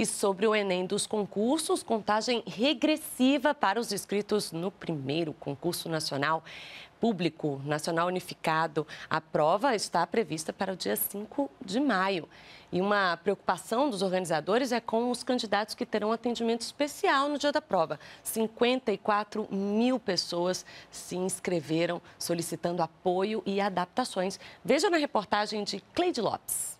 E sobre o Enem dos concursos, contagem regressiva para os inscritos no primeiro concurso nacional público nacional unificado. A prova está prevista para o dia 5 de maio. E uma preocupação dos organizadores é com os candidatos que terão atendimento especial no dia da prova. 54 mil pessoas se inscreveram solicitando apoio e adaptações. Veja na reportagem de Cleide Lopes.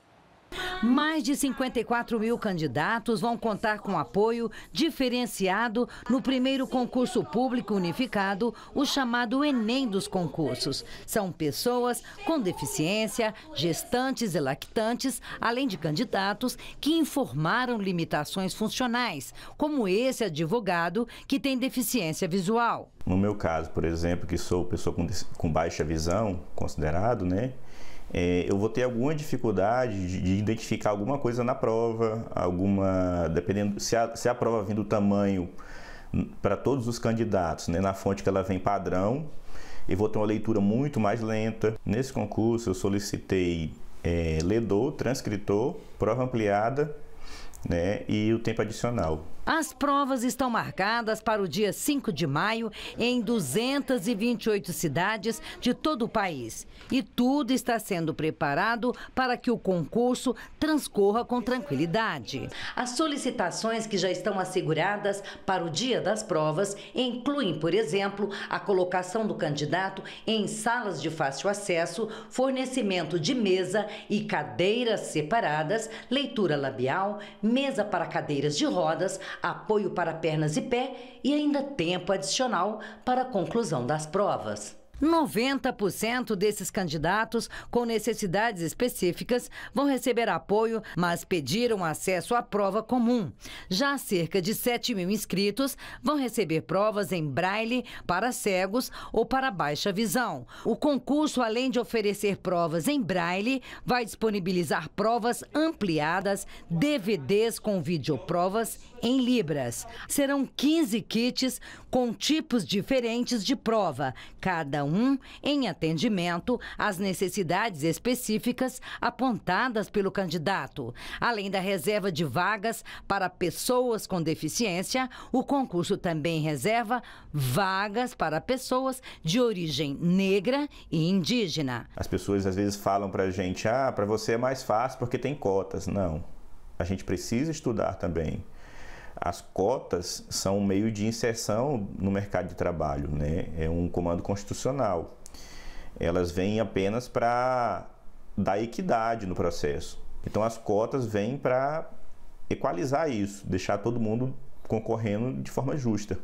Mais de 54 mil candidatos vão contar com apoio diferenciado no primeiro concurso público unificado, o chamado Enem dos concursos. São pessoas com deficiência, gestantes e lactantes, além de candidatos que informaram limitações funcionais, como esse advogado que tem deficiência visual. No meu caso, por exemplo, que sou pessoa com, baixa visão, considerado, né? é, eu vou ter alguma dificuldade de, de, identificar alguma coisa na prova, alguma dependendo se a, se a prova vem do tamanho hum, para todos os candidatos, né, na fonte que ela vem padrão, eu vou ter uma leitura muito mais lenta. Nesse concurso eu solicitei é, ledor, transcritor, prova ampliada né, e o tempo adicional. As provas estão marcadas para o dia 5 de maio em 228 cidades de todo o país. E tudo está sendo preparado para que o concurso transcorra com tranquilidade. As solicitações que já estão asseguradas para o dia das provas incluem, por exemplo, a colocação do candidato em salas de fácil acesso, fornecimento de mesa e cadeiras separadas, leitura labial, mesa para cadeiras de rodas, apoio para pernas e pé e ainda tempo adicional para a conclusão das provas. 90% desses candidatos com necessidades específicas vão receber apoio, mas pediram acesso à prova comum. Já cerca de 7 mil inscritos vão receber provas em braille para cegos ou para baixa visão. O concurso, além de oferecer provas em braille, vai disponibilizar provas ampliadas, DVDs com videoprovas em libras. Serão 15 kits com tipos diferentes de prova, cada um 1, em atendimento às necessidades específicas apontadas pelo candidato. Além da reserva de vagas para pessoas com deficiência, o concurso também reserva vagas para pessoas de origem negra e indígena. As pessoas às vezes falam para a gente: ah, para você é mais fácil porque tem cotas. Não. A gente precisa estudar também. As cotas são um meio de inserção no mercado de trabalho, né? é um comando constitucional. Elas vêm apenas para dar equidade no processo. Então, as cotas vêm para equalizar isso, deixar todo mundo concorrendo de forma justa.